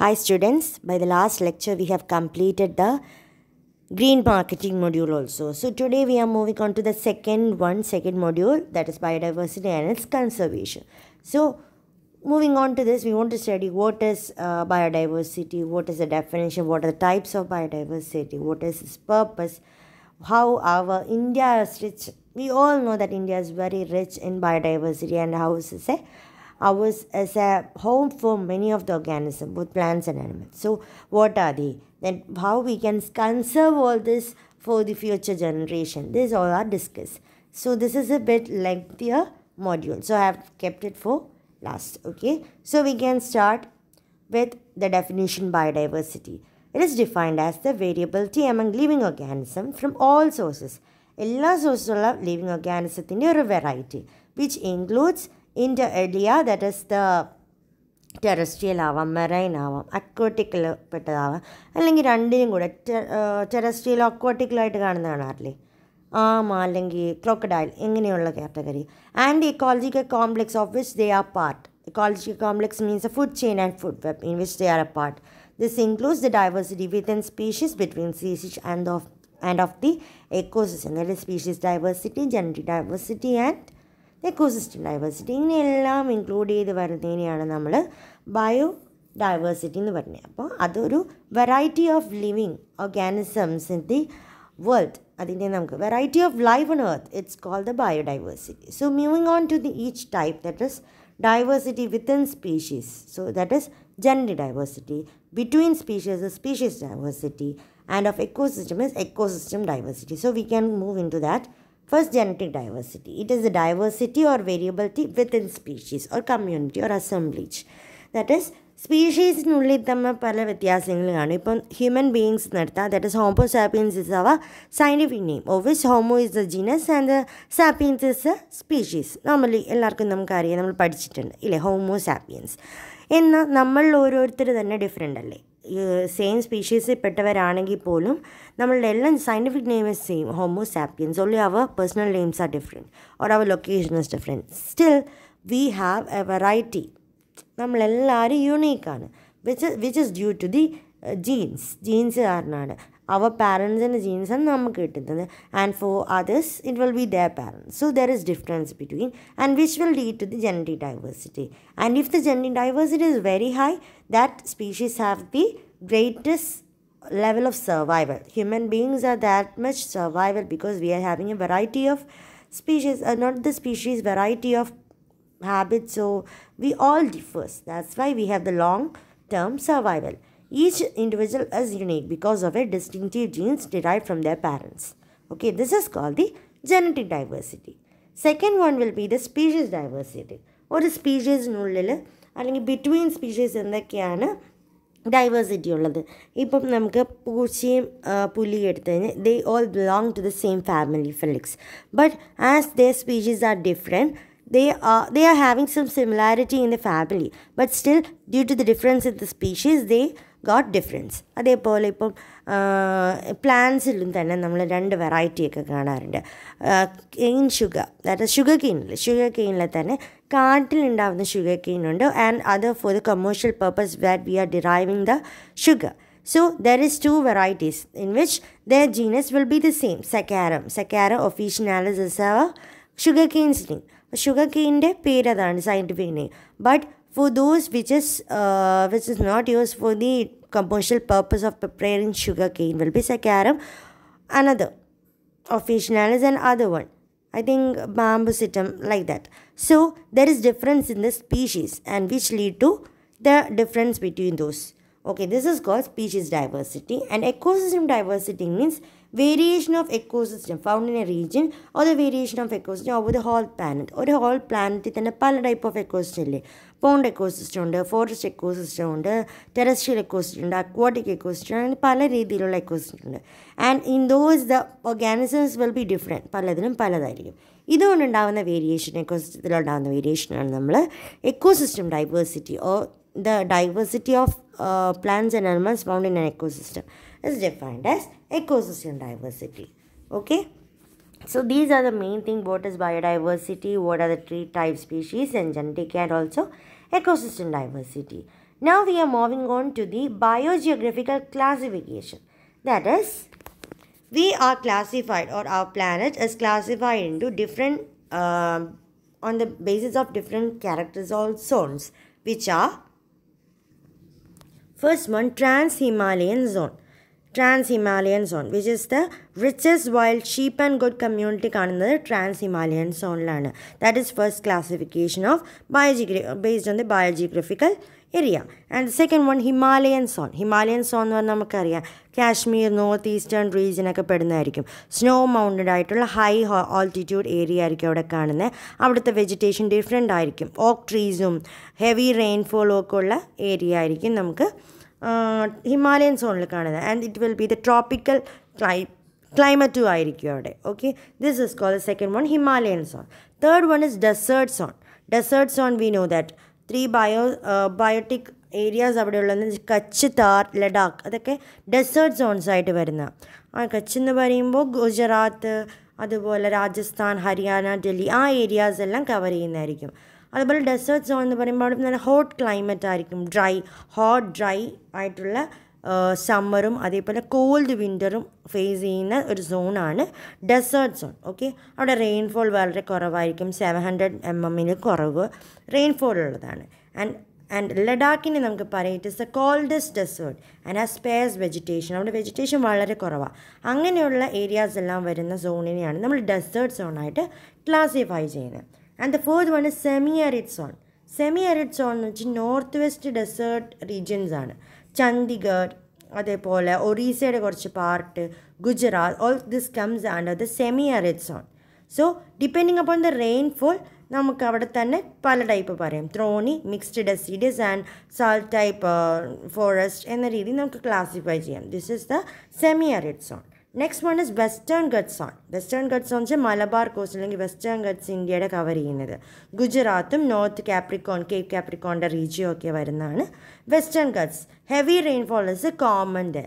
Hi students, by the last lecture we have completed the green marketing module also. So today we are moving on to the second one, second module that is biodiversity and its conservation. So moving on to this, we want to study what is uh, biodiversity, what is the definition, what are the types of biodiversity, what is its purpose, how our India is rich. We all know that India is very rich in biodiversity and how is it ours as a home for many of the organisms, both plants and animals. So what are they? Then how we can conserve all this for the future generation. This all are discussed. So this is a bit lengthier module. So I have kept it for last. Okay. So we can start with the definition biodiversity. It is defined as the variability among living organisms from all sources. എല്ലാ living living ഓർഗാനിസത്തിൻ്റെ ഒരു variety, which includes. in the earlier that is the terrestrial ആവാം marine ആവാം അക്വാട്ടിക്കിൽ പെട്ടതാവാം അല്ലെങ്കിൽ രണ്ടിനും കൂടെ terrestrial അക്വാട്ടിക്കലായിട്ട് കാണുന്ന കാണാറില്ലേ ആം അല്ലെങ്കിൽ ക്രോക്കഡൈൽ ഇങ്ങനെയുള്ള category and ecological complex of which they are part ecological complex means a food chain and food web in which they are a part this includes the diversity within species between സീസിസ് and of and of the ecosystem the species diversity genetic diversity and ecosystem diversity ഇങ്ങനെയെല്ലാം include ചെയ്ത് വരുന്നതിനെയാണ് നമ്മൾ bio diversity എന്ന് പറഞ്ഞത് അപ്പോൾ അതൊരു variety of living organisms in the world അതിൻ്റെ നമുക്ക് variety of life on earth it's call the bio diversity so moving on to the each type that is diversity within species so that is gender diversity between species species diversity and of ecosystem is ecosystem diversity so we can move in to that First, genetic diversity. It is the diversity or variability within species or community or assemblage. That is, സ്പീഷീസിനുള്ളിൽ തമ്മിൽ പല വ്യത്യാസങ്ങൾ കാണും ഇപ്പം human beings എടുത്താൽ that is Homo sapiens is our scientific name obvious Homo is the genus and the sapiens is a species normally എല്ലാവർക്കും നമുക്കറിയാം നമ്മൾ പഠിച്ചിട്ടുണ്ട് ഇല്ലേ ഹോമോ സാപ്പിയൻസ് എന്നാൽ നമ്മൾ ഓരോരുത്തർ തന്നെ ഡിഫറെൻ്റ് അല്ലേ സെയിം സ്പീഷീസിൽ പെട്ടവരാണെങ്കിൽ പോലും നമ്മളുടെ എല്ലാം scientific name is same Homo sapiens only our personal names are different or our location is different still we have a variety നമ്മളെല്ലാവരും യുണീക്കാണ് which which is due to the genes genes കാരണമാണ് our parents and the genes are namakitan. And for others, it will be their parents. So there is difference between and which will lead to the genetic diversity. And if the genetic diversity is very high, that species have the greatest level of survival. Human beings are that much survival because we are having a variety of species, uh, not the species, variety of habits. So we all differ. That's why we have the long term survival. Each individual is unique because of a distinctive genes derived from their parents. Okay, this is called the genetic diversity. Second one will be the species diversity. ഒരു സ്പീഷീസിനുള്ളിൽ അല്ലെങ്കിൽ between species എന്തൊക്കെയാണ് diversity ഉള്ളത് ഇപ്പം നമുക്ക് പൂച്ചയും പുലിയും എടുത്തു കഴിഞ്ഞാൽ they all belong to the same family Felix but as the species are different they are they are having some similarity in the family but still due to the difference in the species they got difference അതേപോലെ ഇപ്പം പ്ലാൻസിലും തന്നെ നമ്മൾ രണ്ട് വെറൈറ്റിയൊക്കെ കാണാറുണ്ട് cane sugar അതായത് sugar കെയിനിൽ ഷുഗർ കെയിനിൽ തന്നെ കാട്ടിലുണ്ടാവുന്ന ഷുഗർ കെയിനുണ്ട് ആൻഡ് അത് for the commercial purpose that we are deriving the sugar So there is two varieties in which their genus will be the same. Saccharum. Saccharum is our sugar canes name. Sugar കെയിൻ്റെ പേര് അതാണ് scientific name but For those which is, uh, which is not used for the commercial purpose of preparing sugar cane will be saccharum. Another officinalis is another one. I think bambusitum like that. So there is difference in the species and which lead to the difference between those. Okay, this is called species diversity and ecosystem diversity means variation of ecosystem found in a region or the variation of ecosystem over the whole planet ഒരു whole പ്ലാനറ്റിൽ തന്നെ പല type of ecosystem ഇല്ലേ pond ecosystem ഉണ്ട് forest ecosystem ഉണ്ട് terrestrial ecosystem ഉണ്ട് aquatic ecosystem അങ്ങനെ പല രീതിയിലുള്ള എക്കോസിസ്റ്റം ഉണ്ട് and in those the organisms will be different പലതിനും പലതായിരിക്കും ഇതുകൊണ്ടുണ്ടാകുന്ന വേരിയേഷൻ എക്കോസിസ്റ്റത്തിലുണ്ടാകുന്ന വേരിയേഷനാണ് നമ്മൾ ecosystem diversity oh the diversity of plants and animals found in an ecosystem is defined as ecosystem diversity. Okay. So these are the main thing what is biodiversity, what are the tree type species and genetic and also ecosystem diversity. Now we are moving on to the biogeographical classification. That is, we are classified or our planet is classified into different, uh, on the basis of different characters or zones which are, first one trans-Himalayan zone. Trans Himalayan zone which is the riches wild sheep and good community കാണുന്നത് trans Himalayan സോണിലാണ് that is first classification of biogeography based on the biogeographical area and second one Himalayan zone Himalayan zone എന്ന് പറഞ്ഞാൽ നമുക്കറിയാം Kashmir north eastern റീജിയനൊക്കെ പെടുന്നതായിരിക്കും snow mounted ആയിട്ടുള്ള high altitude area ആയിരിക്കും അവിടെ കാണുന്നത് അവിടുത്തെ വെജിറ്റേഷൻ ഡിഫറെൻ്റ് ആയിരിക്കും ഓക്ക് ട്രീസും ഹെവി റെയിൻഫോളും ഒക്കെ ഉള്ള ഏരിയ ആയിരിക്കും നമുക്ക് ഹിമാലയൻ സോണിൽ കാണുന്നത് and it will be the tropical ക്ലൈ ക്ലൈമറ്റും ആയിരിക്കും അവിടെ okay this is call the second one Himalayan zone third one is desert zone desert zone we know that three bio biotic areas അവിടെ ഉള്ളതെന്ന് കച്ച് താർ ലഡാക്ക് അതൊക്കെ ഡെസേർട്ട് സോൺസ് ആയിട്ട് വരുന്ന ആ കച്ച് എന്ന് പറയുമ്പോൾ ഗുജറാത്ത് അതുപോലെ രാജസ്ഥാൻ ഹരിയാന ഡൽഹി ആ ഏരിയാസ് എല്ലാം കവർ ചെയ്യുന്നതായിരിക്കും അതുപോലെ ഡെസേർട്ട് സോൺ എന്ന് പറയുമ്പോൾ അവിടെ നല്ല ഹോട്ട് ക്ലൈമറ്റ് ആയിരിക്കും ഡ്രൈ ഹോട്ട് ഡ്രൈ ആയിട്ടുള്ള സമ്മറും അതേപോലെ കോൾഡ് വിൻ്ററും ഫേസ് ചെയ്യുന്ന ഒരു സോണാണ് ഡെസേർട്ട് സോൺ ഓക്കെ അവിടെ റെയിൻഫോൾ വളരെ കുറവായിരിക്കും സെവൻ ഹൺഡ്രഡ് എം എമ്മിന് കുറവ് റെയിൻഫോൾ ഉള്ളതാണ് ആൻഡ് ആൻഡ് ലഡാക്കിനെ നമുക്ക് പറയാം it is the coldest desert and ആ സ്പേസ് വെജിറ്റേഷൻ അവിടെ വെജിറ്റേഷൻ വളരെ കുറവാണ് അങ്ങനെയുള്ള ഏരിയാസ് എല്ലാം വരുന്ന സോണിനെയാണ് നമ്മൾ ഡെസേർട്ട് സോണായിട്ട് ക്ലാസിഫൈ ചെയ്യുന്നത് and the fourth one is semi arid zone semi arid zone എന്ന് വെച്ചാൽ നോർത്ത് വെസ്റ്റ് ഡെസേർട്ട് റീജിയൻസ് ആണ് ചണ്ഡിഗഡ് അതേപോലെ ഒറീസയുടെ കുറച്ച് part Gujarat all this comes and the semi arid zone so depending upon the rainfall നമുക്ക് അവിടെ തന്നെ പല ടൈപ്പ് പറയാം thorny mixed deciduous and salt type forest എന്ന രീതിയിൽ നമുക്ക് ക്ലാസിഫൈ ചെയ്യാം this is the semi arid zone next one is Western Ghats ആണ് വെസ്റ്റേൺ ഗഡ്സ് എന്ന് വെച്ചാൽ മലബാർ കോസ്റ്റ് അല്ലെങ്കിൽ വെസ്റ്റേൺ ഗഡ്സ് ഇന്ത്യയുടെ കവർ ചെയ്യുന്നത് ഗുജറാത്തും നോർത്ത് കാപ്രിക്കോൺ കേപ്പ് കാപ്രിക്കോണിൻ്റെ റീജിയോ ഒക്കെ വരുന്നതാണ് western guts heavy rainfall is common the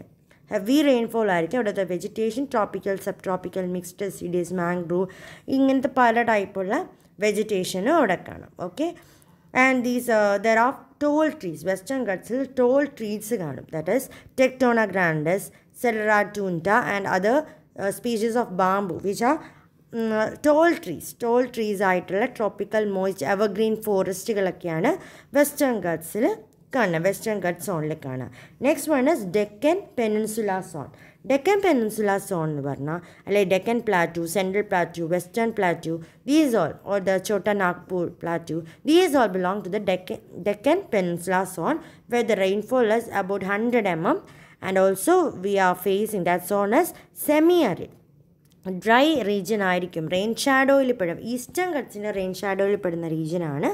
heavy rainfall ആയിരിക്കും അവിടുത്തെ vegetation tropical sub tropical mixed deciduous mangrove ഇങ്ങനത്തെ പല ടൈപ്പുള്ള വെജിറ്റേഷനും അവിടെ കാണാം okay and these there are tall trees Western ഗഡ്സിൽ ടോൾ ട്രീസ് കാണും that is Tectona grandis Ceratunta and other uh, species of bamboo which are mm, uh, tall trees. Tall trees are tropical moist evergreen forest western guts. Western Guts only. Kana. Next one is Deccan Peninsula Zone. Deccan Peninsula Zone varna, like Deccan Plateau, Central Plateau, Western Plateau, these all, or the Chota Nagpur Plateau, these all belong to the Deccan, Deccan Peninsula Zone where the rainfall is about 100 mm and also we are facing that's known as semi arid dry region ആയിരിക്കും rain ഷാഡോയിൽ പെടും eastern കട്ട്സിൻ്റെ rain ഷാഡോയിൽ പെടുന്ന റീജിയനാണ്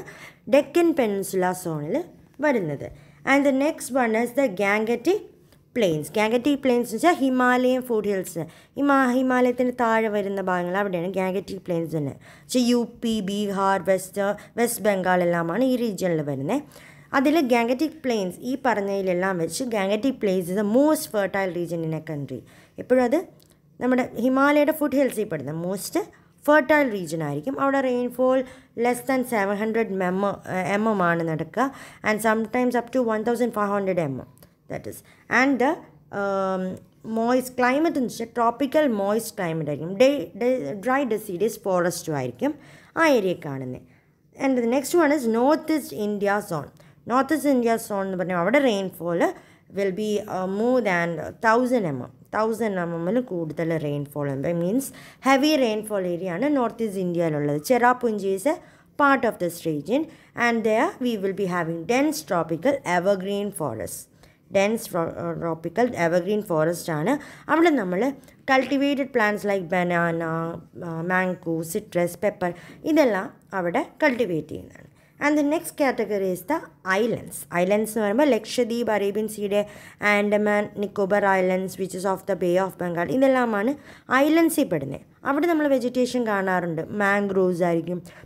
Deccan peninsula സോണിൽ വരുന്നത് and the next one is the Gangetic plains Gangetic plains എന്ന് വെച്ചാൽ Himalayan foot hills ഹിമാ ഹിമാലയത്തിന് താഴെ വരുന്ന ഭാഗങ്ങൾ അവിടെയാണ് ഗാംഗറ്റിക് പ്ലെയിൻസ് തന്നെ പക്ഷേ U P Bihar West West Bengal എല്ലാമാണ് ഈ റീജിയനിൽ വരുന്നത് അതിൽ ഗാംഗറ്റിക് പ്ലെയിൻസ് ഈ പറഞ്ഞതിലെല്ലാം വെച്ച് Gangetic plains is the most fertile region in a country എപ്പോഴും അത് നമ്മുടെ ഹിമാലയയുടെ ഫുഡ് ഹിൽസിൽ പെടുന്ന മോസ്റ്റ് ഫെർട്ടൈൽ റീജിയൻ ആയിരിക്കും അവിടെ rainfall less than seven hundred M M M ആണ് നടക്കുക and sometimes up to one thousand five hundred M M that is and moist climate എന്ന് വെച്ചാൽ ട്രോപ്പിക്കൽ മോയ്സ് ക്ലൈമറ്റ് ആയിരിക്കും ഡേ ഡ്രൈ ഡെസിഡിയസ് ഫോറസ്റ്റും ആയിരിക്കും ആ ഏരിയ കാണുന്നത് and the next one is north east India zone north east India zone എന്ന് പറഞ്ഞാൽ അവിടെ rainfall will be more than thousand M M thousand M എമ്മിൽ കൂടുതൽ റെയിൻഫോൾ ഉണ്ട് മീൻസ് ഹെവി റെയിൻഫോൾ ഏരിയ ആണ് നോർത്ത് ഈസ്റ്റ് ഇന്ത്യയിലുള്ളത് Cherrapunji is a part of this region and there we will be having dense tropical evergreen forest dense tropical evergreen forest ആണ് അവിടെ നമ്മൾ cultivated plants like banana mango citrus pepper ഇതെല്ലാം അവിടെ cultivate ചെയ്യുന്നതാണ് And the next category is the islands. Islands are Lakshadweep, Arabian Sea, and Andaman, Nicobar Islands, which is off the Bay of Bengal. These are islands. We have vegetation, mangroves,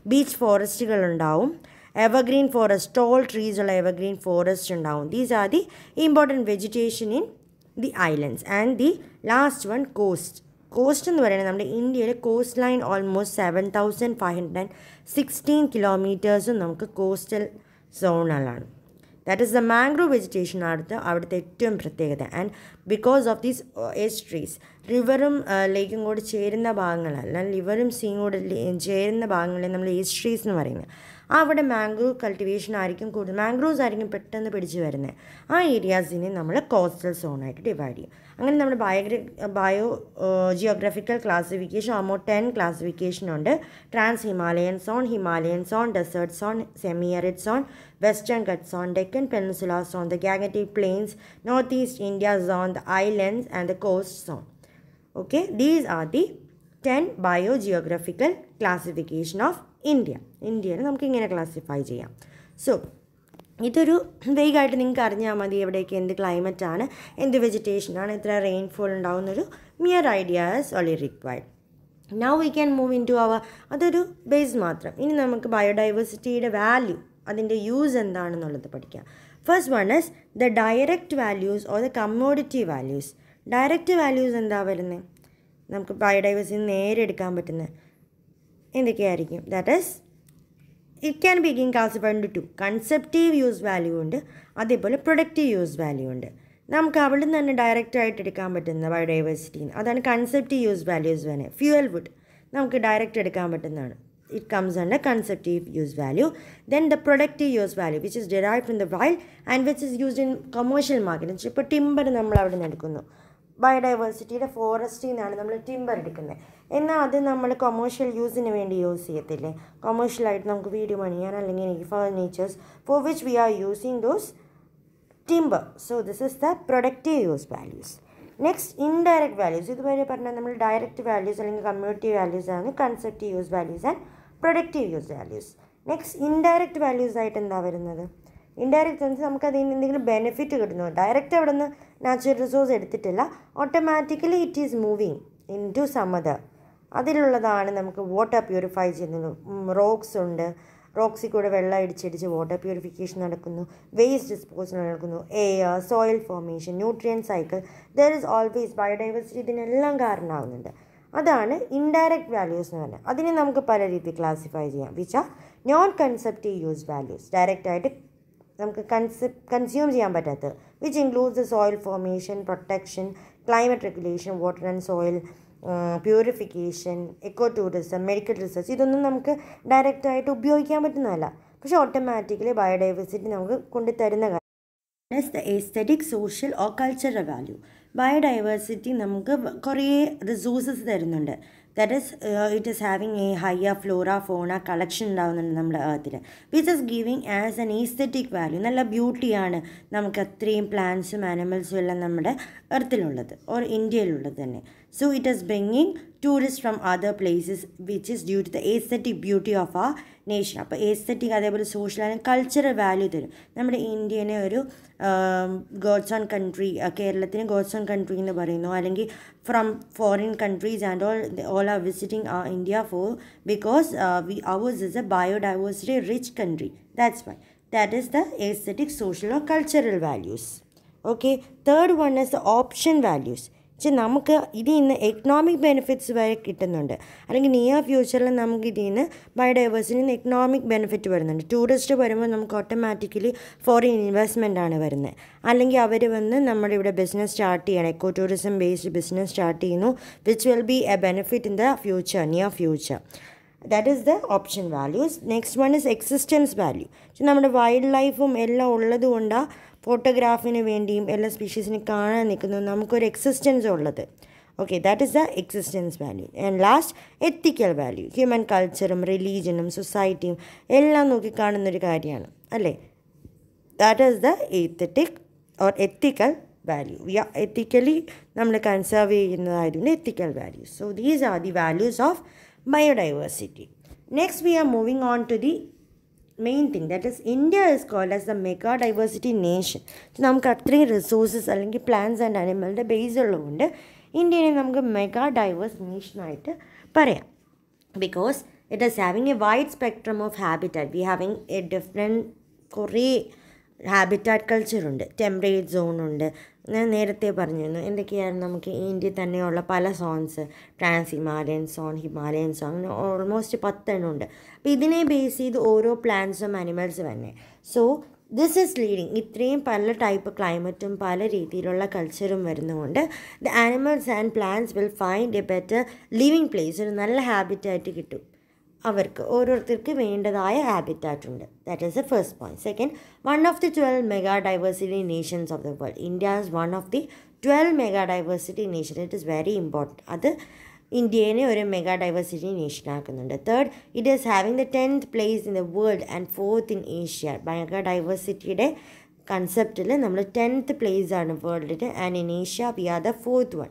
beach forest forests, evergreen forest, tall trees, or evergreen forest forests. These are the important vegetation in the islands. And the last one, coast. Coast എന്ന് പറയുന്നത് നമ്മുടെ ഇന്ത്യയിലെ coast line almost seven thousand five hundred and sixteen കിലോമീറ്റേഴ്സും നമുക്ക് coastal സോണുകളാണ് that is the mangrove vegetation അടുത്ത് അവിടുത്തെ ഏറ്റവും പ്രത്യേകത and because of these estuaries റിവറും ലേക്കും കൂടെ ചേരുന്ന ഭാഗങ്ങളല്ല റിവറും സീയും കൂടി ചേരുന്ന ഭാഗങ്ങളെ നമ്മൾ എസ്ട്രീസ് എന്ന് പറയുന്നത് അവിടെ മാംഗ്രൂവ് കൾട്ടിവേഷൻ ആയിരിക്കും കൂടുതൽ മാംഗ്രൂവ്സ് ആയിരിക്കും പെട്ടെന്ന് പിടിച്ച് വരുന്നത് ആ ഏരിയാസിനെ നമ്മൾ കോസ്റ്റൽ സോണായിട്ട് ഡിവൈഡ് ചെയ്യും അങ്ങനെ നമ്മുടെ ബയോഗ്ര ബയോ ജിയോഗ്രഫിക്കൽ ക്ലാസിഫിക്കേഷൻ ആമോ ടെൻ ക്ലാസിഫിക്കേഷൻ ഉണ്ട് trans Himalayan zone Himalayan zone desert zone semi zone Western Ghat zone Deccan peninsula zone the ഗാഗറ്റീവ് plains north east India zone the islands and the coast zone okay these are the ten bio geographical classification of India ഇന്ത്യയിൽ നമുക്ക് ഇങ്ങനെ classify ചെയ്യാം so ഇതൊരു വേഗമായിട്ട് നിങ്ങൾക്ക് അറിഞ്ഞാൽ മതി എവിടെയൊക്കെ എന്ത് ക്ലൈമറ്റ് ആണ് എന്ത് വെജിറ്റേഷൻ ആണ് എത്ര റെയിൻഫോൾ ഉണ്ടാവുന്നൊരു mere ideas only required now we can move in to our അതൊരു ബേസ് മാത്രം ഇനി നമുക്ക് ബയോഡൈവേഴ്സിറ്റിയുടെ വാല്യൂ അതിൻ്റെ യൂസ് എന്താണെന്നുള്ളത് പഠിക്കാം first one is the direct values or the commodity values direct values എന്താ വരുന്നത് നമുക്ക് ബയോഡൈവേഴ്സിറ്റി നേരെ എടുക്കാൻ പറ്റുന്നത് എന്തൊക്കെയായിരിക്കും that is it can be gin classified to consumptive use value ഉണ്ട് അതേപോലെ പ്രൊഡക്റ്റീവ് യൂസ് വാല്യൂ ഉണ്ട് നമുക്ക് അവിടെ നിന്ന് തന്നെ ഡയറക്റ്റായിട്ട് എടുക്കാൻ പറ്റുന്ന ബയോഡൈവേഴ്സിറ്റി അതാണ് കൺസെപ്റ്റീവ് യൂസ് വാല്യൂസ് വേണേ ഫ്യൂവൽ വുഡ് നമുക്ക് ഡയറക്റ്റ് എടുക്കാൻ പറ്റുന്നതാണ് comes comes under consumptive use value then the productive use value which is derived from the wild and which is used in commercial market. ഇപ്പോൾ timber നമ്മൾ അവിടെ നിന്ന് എടുക്കുന്നു ബയോഡൈവേഴ്സിറ്റിയുടെ ഫോറസ്റ്റിൽ നിന്നാണ് നമ്മൾ ടിമ്പർ എടുക്കുന്നത് എന്നാൽ അത് നമ്മൾ കൊമേഴ്ഷ്യൽ യൂസിന് വേണ്ടി യൂസ് ചെയ്യത്തില്ലേ കൊമേഴ്ഷ്യലായിട്ട് നമുക്ക് വീട് പണിയാൻ അല്ലെങ്കിൽ എനിക്ക് furnitures for which we are using those timber so this is the productive use values next indirect values ഇതുവരെ പറഞ്ഞാൽ നമ്മൾ ഡയറക്റ്റ് വാല്യൂസ് അല്ലെങ്കിൽ കമ്മ്യൂണിറ്റി വാല്യൂസ് ആണ് consumptive use values and productive use values next indirect values ആയിട്ട് എന്താ വരുന്നത് indirect എന്ന് നമുക്ക് അതിൽ നിന്ന് എന്തെങ്കിലും ബെനിഫിറ്റ് കിട്ടുന്നു ഡയറക്റ്റ് അവിടെ നിന്ന് നാച്ചുറൽ റിസോഴ്സ് എടുത്തിട്ടില്ല automatically it is moving into some അതിലുള്ളതാണ് നമുക്ക് വാട്ടർ പ്യൂരിഫൈ ചെയ്യുന്നത് റോക്സ് ഉണ്ട് റോക്സിൽ കൂടെ വെള്ളം അടിച്ചടിച്ച് വാട്ടർ പ്യൂരിഫിക്കേഷൻ നടക്കുന്നു വേസ്റ്റ് ഡിസ്പോസൽ നടക്കുന്നു air soil formation nutrient cycle there is always biodiversity ഇതിനെല്ലാം കാരണമാകുന്നുണ്ട് അതാണ് ഇൻഡയറക്റ്റ് വാല്യൂസ് എന്ന് പറഞ്ഞാൽ അതിനെ നമുക്ക് പല രീതിയിൽ ക്ലാസിഫൈ ചെയ്യാം which are non consumptive use values ഡയറക്റ്റായിട്ട് നമുക്ക് കൺസ്യൂ കൺസ്യൂം ചെയ്യാൻ പറ്റാത്തത് which includes the soil formation protection climate regulation water and soil purification eco tourism medical research ഇതൊന്നും നമുക്ക് ഡയറക്റ്റായിട്ട് ഉപയോഗിക്കാൻ പറ്റുന്നതല്ല പക്ഷേ ഓട്ടോമാറ്റിക്കലി ബയോഡൈവേഴ്സിറ്റി നമുക്ക് കൊണ്ടുതരുന്ന കാര്യം the aesthetic social or cultural value biodiversity നമുക്ക് കുറേ റിസോഴ്സസ് തരുന്നുണ്ട് that is it is having a higher flora fauna collection ഉണ്ടാകുന്നുണ്ട് നമ്മുടെ ഏർത്തിൽ which is giving us an aesthetic value നല്ല ബ്യൂട്ടിയാണ് നമുക്ക് അത്രയും പ്ലാന്റ്സും ആനിമൽസും എല്ലാം നമ്മുടെ എർത്തിലുള്ളത് ഓർ ഇന്ത്യയിലുള്ളത് തന്നെ so it is bringing tourists from other places, which is due to the aesthetic beauty of our nation. But aesthetic adebole social and cultural value tharu. Nammude India ne oru uh, gods country, uh, Kerala thine gods on country ennu parayunu. Allengi from foreign countries and all all are visiting our India for because we ours is a biodiversity rich country. That's why. That is the aesthetic, social or cultural values. Okay. Third one is the option values. പക്ഷെ നമുക്ക് ഇതിൽ നിന്ന് economic benefits വരെ കിട്ടുന്നുണ്ട് അല്ലെങ്കിൽ near ഫ്യൂച്ചറിൽ നമുക്ക് ഇതിൽ നിന്ന് ബയോഡൈവേഴ്സിറ്റിയിൽ നിന്ന് എക്കണോമിക് ബെനിഫിറ്റ് വരുന്നുണ്ട് ടൂറിസ്റ്റ് വരുമ്പോൾ നമുക്ക് ഓട്ടോമാറ്റിക്കലി ഫോറിൻ ഇൻവെസ്റ്റ്മെൻ്റ് ആണ് വരുന്നത് അല്ലെങ്കിൽ അവർ വന്ന് നമ്മുടെ ഇവിടെ ബിസിനസ് സ്റ്റാർട്ട് ചെയ്യണം eco tourism based business start ചെയ്യുന്നു which will be a benefit in the future near future that is the option values next one is existence value നമ്മുടെ വൈൽഡ് ലൈഫും എല്ലാം ഉള്ളതുകൊണ്ടാണ് ഫോട്ടോഗ്രാഫിന് വേണ്ടിയും എല്ലാ സ്പീഷീസിനെ കാണാൻ നിൽക്കുന്നു നമുക്കൊരു എക്സിസ്റ്റൻസ് ഉള്ളത് okay that is the existence value and last ethical value human കൾച്ചറും റിലീജിയനും സൊസൈറ്റിയും എല്ലാം നോക്കി കാണുന്നൊരു കാര്യമാണ് അല്ലേ that is the ethic or ethical value we are ethically നമ്മൾ കൺസേർവ് ചെയ്യുന്നതായിരുന്നു ethical values so these are the values of biodiversity next we are moving on to the main thing that is India is called as the mega diversity nation നമുക്ക് അത്രയും resources അല്ലെങ്കിൽ plants and അനിമലിൻ്റെ base ഉള്ളതുകൊണ്ട് ഇന്ത്യനെ നമുക്ക് mega diverse നേഷനായിട്ട് പറയാം because it is having a wide spectrum of habitat we having a different കുറേ habitat കൾച്ചറുണ്ട് temperate സോണുണ്ട് ഞാൻ നേരത്തെ പറഞ്ഞിരുന്നു എന്തൊക്കെയാണ് നമുക്ക് ഇന്ത്യയിൽ തന്നെയുള്ള പല zones trans Himalayan zone Himalayan zone അങ്ങനെ ഓൾമോസ്റ്റ് പത്തെണ്ണം ഉണ്ട് അപ്പോൾ ഇതിനെ ബേസ് ചെയ്ത് ഓരോ പ്ലാന്റ്സും അനിമൽസും തന്നെ സോ ദിസ് ഈസ് ലീഡിങ് ഇത്രയും പല ടൈപ്പ് ക്ലൈമറ്റും പല രീതിയിലുള്ള കൾച്ചറും വരുന്നതുകൊണ്ട് the animals and plants will find a better living place ഒരു നല്ല ഹാബിറ്റായിട്ട് കിട്ടും അവർക്ക് ഓരോരുത്തർക്ക് വേണ്ടതായ ഹാബിറ്റാറ്റ് ഉണ്ട് that is the first point second one of the twelve mega diversity nations of the world India is one of the twelve mega diversity nation it is very important അത് ഇന്ത്യനെ ഒരു മെഗാ ഡൈവേഴ്സിറ്റി നേഷനാക്കുന്നുണ്ട് third it is having the tenth place in the world and fourth in Asia mega ഡൈവേഴ്സിറ്റിയുടെ കൺസെപ്റ്റിൽ നമ്മൾ tenth place ആണ് വേൾഡിൽ and in Asia we are the fourth one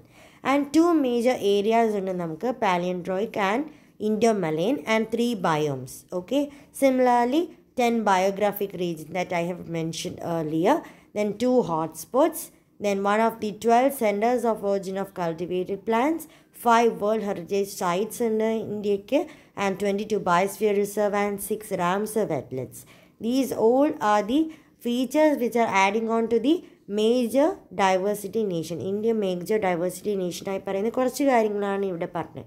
and two major areas ഉണ്ട് നമുക്ക് Palearctic and Indomalayan and 3 biomes. Okay. Similarly, 10 biographic regions that I have mentioned earlier. Then 2 hotspots. Then one of the 12 centers of origin of cultivated plants. 5 World Heritage Sites in India and 22 Biosphere Reserve and 6 Ramsar Wetlands. These all are the features which are adding on to the major diversity nation. Nation India major diversity നേഷനായി പറയുന്ന കുറച്ച് കാര്യങ്ങളാണ് ഇവിടെ പറഞ്ഞത്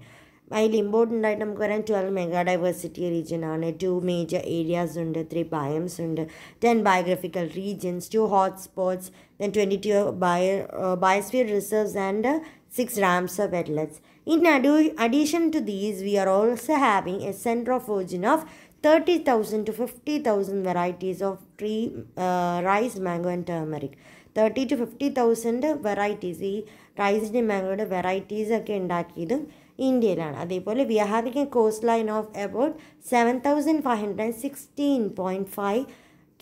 അതിൽ important ആയിട്ട് നമുക്ക് പറയാം ട്വൽവ് മെഗാ ഡൈവേഴ്സിറ്റി റീജിയൻ ആണ് ടു മേജർ ഏരിയാസ് ഉണ്ട് ത്രീ ബയോംസ് ഉണ്ട് ten biographical regions two hotspots then twenty two bio biosphere reserves and six rams of wetlands in അഡൂ addition to these we are also having a centre of origin of thirty thousand to fifty thousand varieties of tree rice mango and tamarind thirty to fifty thousand varieties ഈ റൈസിൻ്റെ മാംഗോയുടെ varieties ഒക്കെ ഉണ്ടാക്കിയതും ഇന്ത്യയിലാണ് അതേപോലെ we are having a coastline of about seven thousand five hundred sixteen point five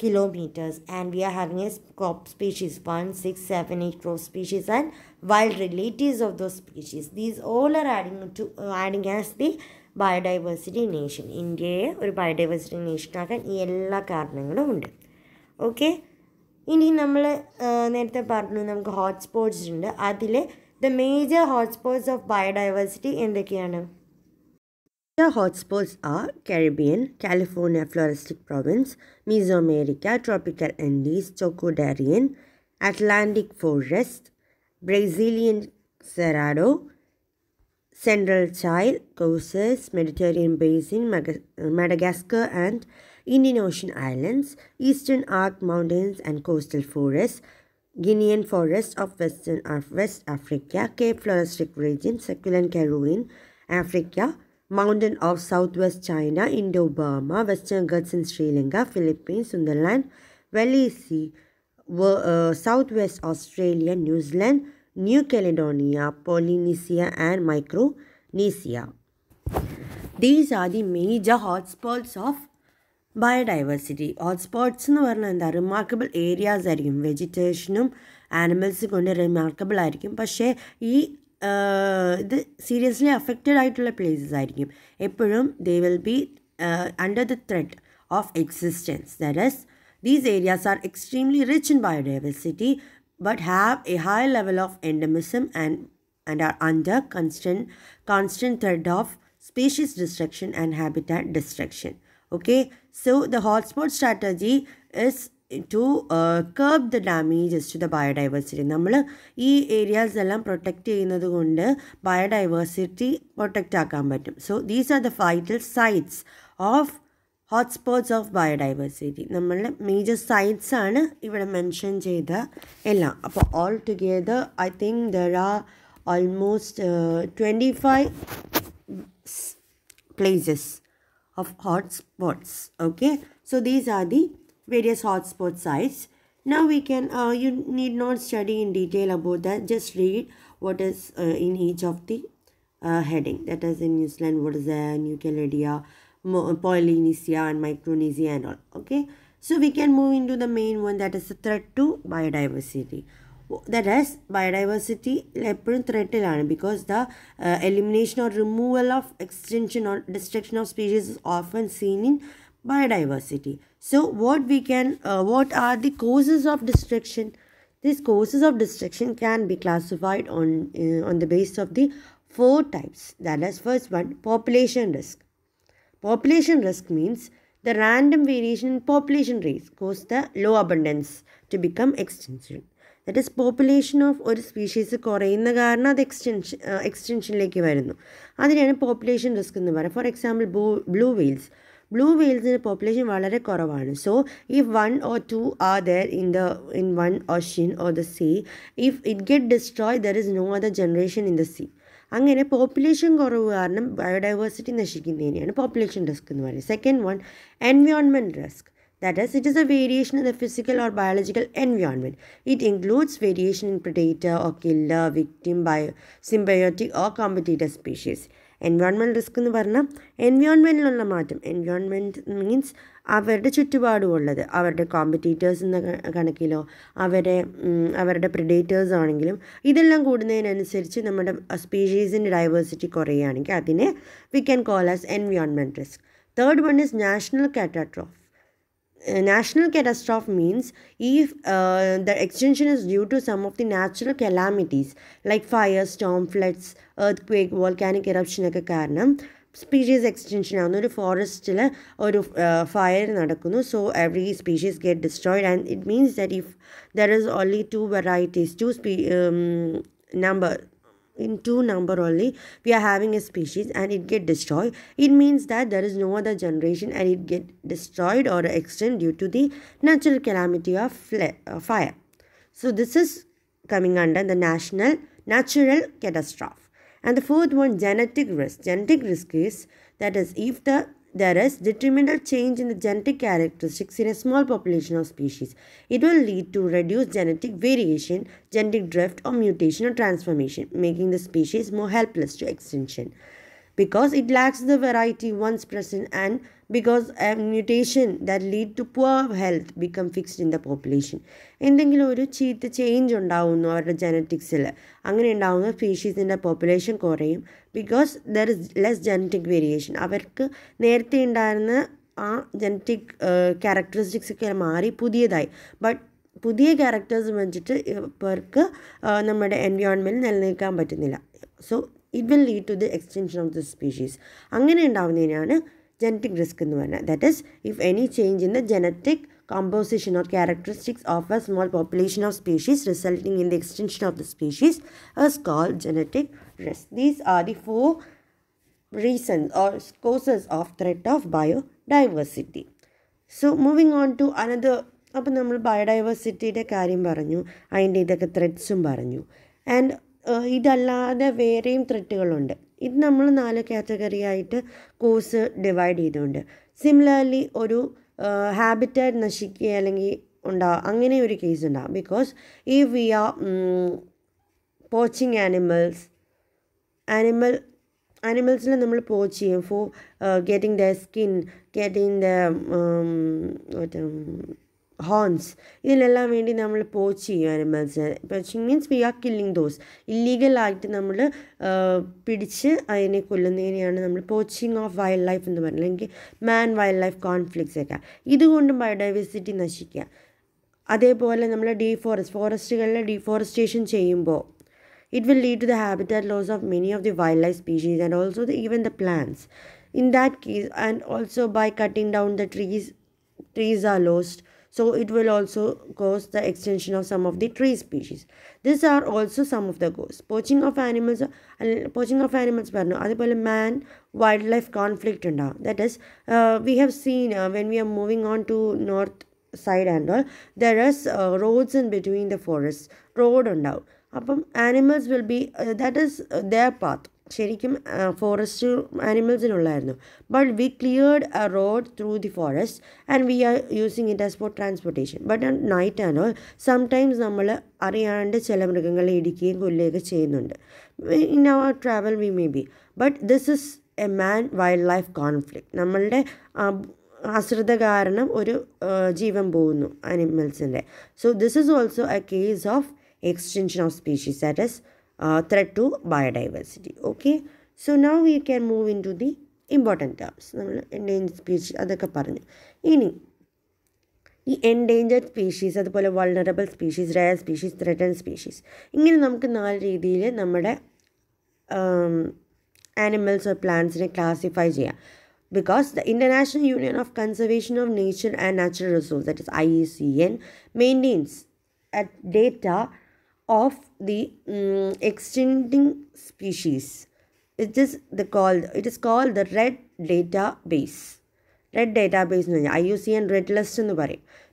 kilometres and we are having a crop species one six seven eight crop species and wild relatives of those species these all are adding to adding as the biodiversity nation ഇന്ത്യയെ ഒരു biodiversity നേഷനാക്കാൻ ഈ എല്ലാ കാരണങ്ങളും ഉണ്ട് okay ഇനി നമ്മൾ നേരത്തെ പറഞ്ഞു നമുക്ക് ഹോട്ട്സ്പോട്ട്സ് ഉണ്ട് അതിൽ the major hotspots of biodiversity in the Reykjavik. The hotspots are Caribbean, California Floristic Province, Mesoamerica, Tropical Andes, Chocodarian, Atlantic Forest, Brazilian Cerrado, Central Chile, Coasts, Mediterranean Basin, Madagascar and Indian Ocean Islands, Eastern Arc Mountains and coastal forests, Guinean forests of Western West Africa, Cape Floristic region, succulent Caribbean, Africa, mountain of Southwest China, Indo-Burma, Western Ghats in Sri Lanka, Philippines, Sundaland, Valley Sea, uh, Southwest Australia, New Zealand, New Caledonia, Polynesia and Micronesia. These are the major hotspots of biodiversity hotspots എന്ന് പറഞ്ഞാൽ എന്താ remarkable areas ആയിരിക്കും വെജിറ്റേഷനും animals കൊണ്ട് remarkable ആയിരിക്കും പക്ഷേ ഈ ഇത് seriously affected ആയിട്ടുള്ള പ്ലേസസ് ആയിരിക്കും എപ്പോഴും they will be under the threat of existence that is these areas are extremely rich in biodiversity but have a high level of endemism and, and are under constant, constant threat of species destruction and habitat destruction. Okay, so the hotspot strategy is to curb the damages to the biodiversity നമ്മൾ ഈ areas എല്ലാം protect ചെയ്യുന്നത് കൊണ്ട് biodiversity protect ആക്കാൻ പറ്റും so these are the vital sites of hotspots of biodiversity നമ്മളുടെ major sites ആണ് ഇവിടെ മെൻഷൻ ചെയ്ത എല്ലാം അപ്പോൾ all together I think there are almost twenty five places of hotspots. Okay, so these are the various hotspots sites. Now we can, uh, you need not study in detail about that. Just read what is uh, in each of the uh, heading. That is in New Zealand, what is there, New Caledonia, Polynesia and Micronesia and all. Okay, so we can move into the main one that is the threat to biodiversity has biodiversity എപ്പോഴും because the the uh, elimination or removal of extinction or destruction of species is often seen in biodiversity. So what we can, uh, what are the causes of destruction? These causes of destruction can be classified on, uh, on the basis of the four types. That is first one, population risk. Population risk means the random variation in population rates cause the low abundance to become extinction. That is population of ഒരു species കുറയുന്ന കാരണം അത് extension എക്സ്റ്റൻഷനിലേക്ക് വരുന്നു അതിനെയാണ് population risk എന്ന് പറയുന്നത് for example blue blue whales blue വെയിൽസിൻ്റെ population വളരെ കുറവാണ് so if one or two are there in the in one ocean or the sea if it get destroy there is no other generation in the sea അങ്ങനെ population കുറവ് കാരണം biodiversity നശിക്കുന്നതിനെയാണ് population risk എന്ന് പറയുന്നത് second one environment risk That is, it is a variation in the physical or biological environment. It includes variation in predator or killer, victim, bio, symbiotic or competitor species. Environment risk എന്ന് പറഞ്ഞാൽ എൻവയോൺമെൻറ്റിലുള്ള മാറ്റം environment means അവരുടെ ചുറ്റുപാടുമുള്ളത് അവരുടെ competitors എന്ന കണക്കിലോ അവരെ അവരുടെ predators ആണെങ്കിലും ഇതെല്ലാം കൂടുന്നതിനനുസരിച്ച് നമ്മുടെ സ്പീഷീസിൻ്റെ ഡൈവേഴ്സിറ്റി കുറയുകയാണെങ്കിൽ അതിനെ we can call as environment risk third one is national catastrophe Uh, national catastrophe means if uh, the extinction is due to some of the natural calamities like fire storm floods earthquake volcanic eruption ഒക്കെ കാരണം species extension ആവുന്നു ഒരു ഫോറസ്റ്റിൽ ഒരു fire uh, നടക്കുന്നു so every species get destroyed and it means that if there is only two varieties two സ്പീ number in two number only we are having a species and it get destroyed it means that there is no other generation and it get destroyed or extinct due to the natural calamity of uh, fire so this is coming under the national natural catastrophe and the fourth one genetic risk genetic risk is that is if the there is detrimental change in the genetic characteristics in a small population of species. It will lead to reduced genetic variation, genetic drift or mutation or transformation, making the species more helpless to extinction. Because it lacks the variety once present and because mutation that lead to poor health become fixed in the population എന്തെങ്കിലും ഒരു ചീത്ത change ഉണ്ടാവുന്നു അവരുടെ ജനറ്റിക്സിൽ അങ്ങനെ ഉണ്ടാവുന്ന ഫീഷീസിൻ്റെ population കുറയും because there is less genetic variation അവർക്ക് നേരത്തെ ഉണ്ടായിരുന്ന ആ ജനറ്റിക് ക്യാരക്ടറിസ്റ്റിക്സ് ഒക്കെ മാറി പുതിയതായി ബട്ട് പുതിയ ക്യാരക്ടേഴ്സ് വെച്ചിട്ട് ഇവർക്ക് നമ്മുടെ എൻവയോൺമെൻറ്റ് നിലനിൽക്കാൻ പറ്റുന്നില്ല so it will lead to the extinction of the species അങ്ങനെ ഉണ്ടാവുന്നതിനാണ് genetic risk എന്ന് പറഞ്ഞാൽ that is if any change in the genetic composition or characteristics of a small population of species resulting in the extinction of the species is called genetic risk. These are the four reasons or causes of threat of biodiversity. So moving on to another അപ്പം നമ്മൾ ബയോഡൈവേഴ്സിറ്റിയുടെ കാര്യം പറഞ്ഞു അതിൻ്റെ ഇതൊക്കെ ത്രെഡ്സും പറഞ്ഞു and ഇതല്ലാതെ വേറെയും ത്രെറ്റുകളുണ്ട് ഇത് നമ്മൾ നാല് കാറ്റഗറി ആയിട്ട് കോഴ്സ് ഡിവൈഡ് ചെയ്തുകൊണ്ട് സിമിലർലി ഒരു ഹാബിറ്റായിട്ട് നശിക്കുക അല്ലെങ്കിൽ ഉണ്ടാവും അങ്ങനെ ഒരു കേസ് ഉണ്ടാവും ബിക്കോസ് ഈ we are poaching animals animal ആനിമൽസിനെ നമ്മൾ പോച്ച് ചെയ്യും for getting the skin getting the horns ഇതിനെല്ലാം വേണ്ടി നമ്മൾ പോച്ച് ചെയ്യും animals poaching means we are killing those ഇല്ലീഗലായിട്ട് നമ്മൾ പിടിച്ച് അതിനെ കൊല്ലുന്നതിനെയാണ് നമ്മൾ പോച്ചിങ് ഓഫ് വൈൽഡ് ലൈഫ് എന്ന് പറയുന്നത് അല്ലെങ്കിൽ മാൻ വൈൽഡ് ലൈഫ് കോൺഫ്ലിക്ട്സ് ഒക്കെ ഇതുകൊണ്ടും ബയോഡൈവേഴ്സിറ്റി നശിക്കുക അതേപോലെ നമ്മൾ ഡീഫോറസ്റ്റ് ഫോറസ്റ്റുകളിൽ ഡീഫോറസ്റ്റേഷൻ ചെയ്യുമ്പോൾ it will lead to the habitat loss of many of the wildlife species and also the even the plants in that case and also by cutting down the trees trees are lost so it will also cause the extinction of some of the tree species. These are also some of the goals. Poaching of animals, uh, poaching of animals, but no, other man wildlife conflict. That is, uh, we have seen uh, when we are moving on to north side and all, there is uh, roads in between the forests, road and out. Animals will be, that is their path. ശരിക്കും forest ആനിമൽസിനുള്ളായിരുന്നു but we cleared a road through the forest and we are using it as for transportation but night and all sometimes നമ്മൾ അറിയാണ്ട് ചില മൃഗങ്ങളെ ഇടിക്കുകയും കൊല്ലുകയൊക്കെ ചെയ്യുന്നുണ്ട് in അവർ travel we may be but this is a man wildlife conflict നമ്മളുടെ അശ്രദ്ധ കാരണം ഒരു ജീവൻ പോകുന്നു അനിമൽസിൻ്റെ so this is also a case of extinction of species that is uh, threat to biodiversity okay so now we can move into the important terms endangered species endangered species അതൊക്കെ പറഞ്ഞു ഇനി ഈ endangered species vulnerable species rare species threatened species species ഇങ്ങനെ naal reethiyile രീതിയിൽ animals or plants ne classify cheya because the International Union of Conservation of Nature and Natural Resources, that is IUCN, maintains at data of the um, mm, extending species. It is the called it is called the red database. Red database IUCN red list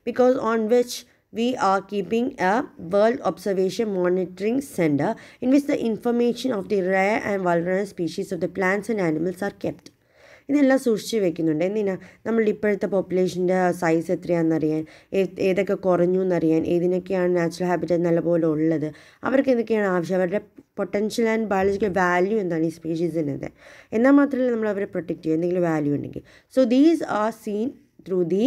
because on which we are keeping a World Observation Monitoring Center in which the information of the rare and vulnerable species of the plants and animals are kept. ഇതെല്ലാം സൂക്ഷിച്ച് വെക്കുന്നുണ്ട് എന്തിനാ നമ്മൾ ഇപ്പോഴത്തെ പോപ്പുലേഷൻ്റെ size എത്രയാണെന്നറിയാൻ ഏതൊക്കെ കുറഞ്ഞു എന്നറിയാൻ ഏതിനൊക്കെയാണ് natural habit നല്ലപോലെ ഉള്ളത് അവർക്ക് എന്തൊക്കെയാണ് ആവശ്യം അവരുടെ പൊട്ടൻഷ്യൽ ആൻഡ് ബയോളജിക്കൽ വാല്യൂ എന്താണ് ഈ സ്പീഷീസിനത് എന്നാൽ മാത്രമല്ല നമ്മൾ അവരെ പ്രൊട്ടക്റ്റ് ചെയ്യുക എന്തെങ്കിലും വാല്യൂ ഉണ്ടെങ്കിൽ so these are seen through the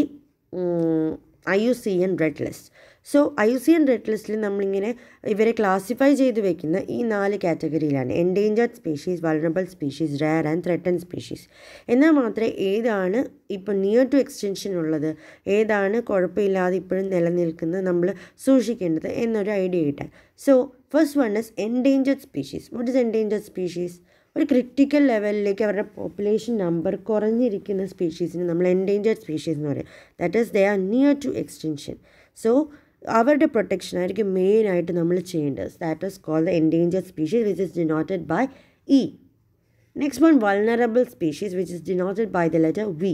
I U C N red list so I U C N red ലിസ്റ്റിൽ നമ്മളിങ്ങനെ ഇവരെ ക്ലാസിഫൈ ചെയ്ത് വെക്കുന്ന ഈ നാല് കാറ്റഗറിയിലാണ് endangered species vulnerable species rare and threatened species എന്നാൽ മാത്രമേ ഏതാണ് ഇപ്പോൾ നിയർ ടു എക്സ്റ്റെൻഷൻ ഉള്ളത് ഏതാണ് കുഴപ്പമില്ലാതെ ഇപ്പോഴും നിലനിൽക്കുന്നത് നമ്മൾ സൂക്ഷിക്കേണ്ടത് എന്നൊരു ഐഡിയ കിട്ടാൻ so first one is endangered species what is endangered species ഒരു ക്രിറ്റിക്കൽ ലെവലിലേക്ക് അവരുടെ പോപ്പുലേഷൻ നമ്പർ കുറഞ്ഞിരിക്കുന്ന സ്പീഷീസിന് നമ്മൾ എൻഡേഞ്ചേർഡ് സ്പീഷീസ് എന്ന് പറയും that is they are near to extinction so അവരുടെ പ്രൊട്ടക്ഷൻ ആയിരിക്കും മെയിനായിട്ട് നമ്മൾ ചെയ്യേണ്ടത് that is call the endangered species which is denoted by E next one vulnerable species which is denoted by the letter V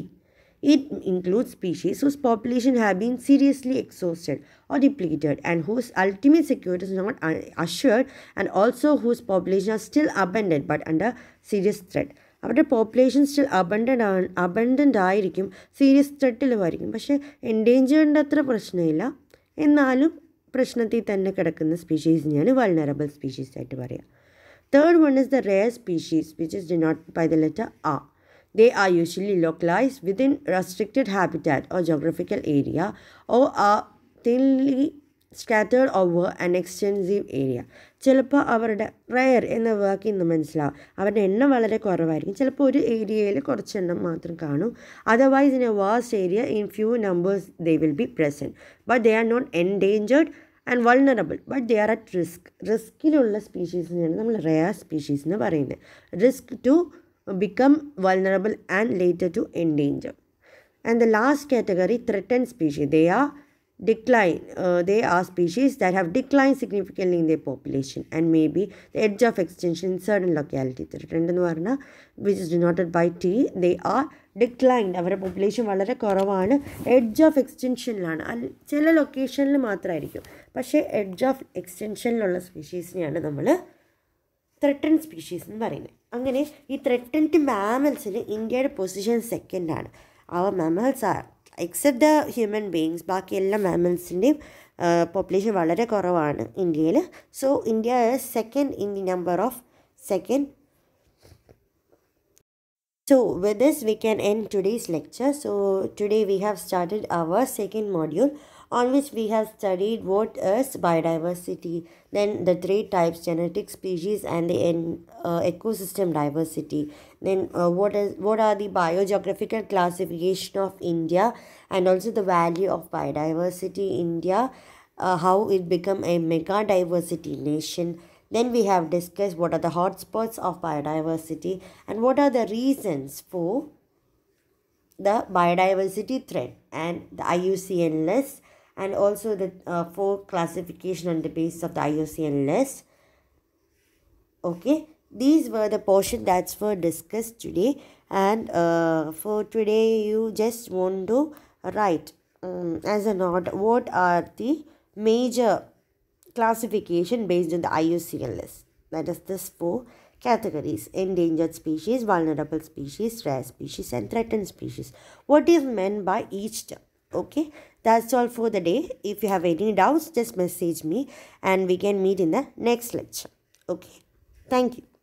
It includes species whose population have been seriously exhausted or depleted and whose ultimate security is not assured and also whose population are still abundant but under serious threat. അവരുടെ population still abundant ആണ് abundant ആയിരിക്കും serious ത്രെട്ടിലുമായിരിക്കും പക്ഷേ എൻഡേഞ്ചേർഡിൻ്റെ അത്ര പ്രശ്നമില്ല എന്നാലും പ്രശ്നത്തിൽ തന്നെ കിടക്കുന്ന ഞാൻ വൾണറബിൾ സ്പീഷീസ് ആയിട്ട് പറയാം third one is the rare species which is ഡി നോട്ട് പൈതലറ്റ ആ They are usually localized within restricted habitat or geographical area or are thinly scattered over an extensive area ചിലപ്പോൾ അവരുടെ പ്രയർ എന്ന വാക്കിൽ നിന്ന് മനസ്സിലാവും അവരുടെ എണ്ണം വളരെ കുറവായിരിക്കും ചിലപ്പോൾ ഒരു ഏരിയയിൽ കുറച്ചെണ്ണം മാത്രം കാണും otherwise in a vast area in few numbers they will be present but they are not endangered and vulnerable but they are at risk റിസ്കിലുള്ള സ്പീഷീസിനെയാണ് നമ്മൾ റെയർ സ്പീഷീസ് എന്ന് പറയുന്നത് risk to become vulnerable and later to endanger. And the last category, threatened species. They are decline. Uh, they are species that have declined significantly in their population and may be the edge of extinction in certain locality. Threatened എന്ന് പറഞ്ഞാൽ which is denoted by T. They are declined. population declined അവരുടെ population വളരെ കുറവാണ് location of എക്സ്റ്റൻഷനിലാണ് ചില ലൊക്കേഷനിൽ മാത്രമായിരിക്കും പക്ഷേ edge of എക്സ്റ്റൻഷനിലുള്ള സ്പീഷീസിനെയാണ് നമ്മൾ ത്രെട്ടൺ സ്പീഷീസ് എന്ന് പറയുന്നത് അങ്ങനെ ഈ ത്രെട്ടൻഡ് മാമൽസിൽ ഇന്ത്യയുടെ പൊസിഷൻ സെക്കൻഡാണ് അവർ മാമൽസ് ആ എക്സെപ്റ്റ് ദ ഹ്യൂമൻ ബീങ്സ് ബാക്കി എല്ലാ മാമൽസിൻ്റെയും പോപ്പുലേഷൻ വളരെ കുറവാണ് ഇന്ത്യയിൽ so India second in the number of second so with this we can end today's lecture. So today we have started our second module on which we have studied what is biodiversity, then the three types, genetic species and the uh, ecosystem diversity. Then uh, what is what are the biogeographical classification of India and also the value of biodiversity India, uh, how it become a mega diversity nation. Then we have discussed what are the hotspots of biodiversity and what are the reasons for the biodiversity threat and the IUCN list and also the uh, four classification on the basis of the IUCN list. Okay, these were the portion that's were discussed today and uh, for today you just want to write um, as a note what are the major classification based on the IUCN list. That is this four categories endangered species, vulnerable species, rare species and threatened species. What is meant by each term? Okay, that's all for the day. If you have any doubts, just message me and we can meet in the next lecture. Okay. Thank you.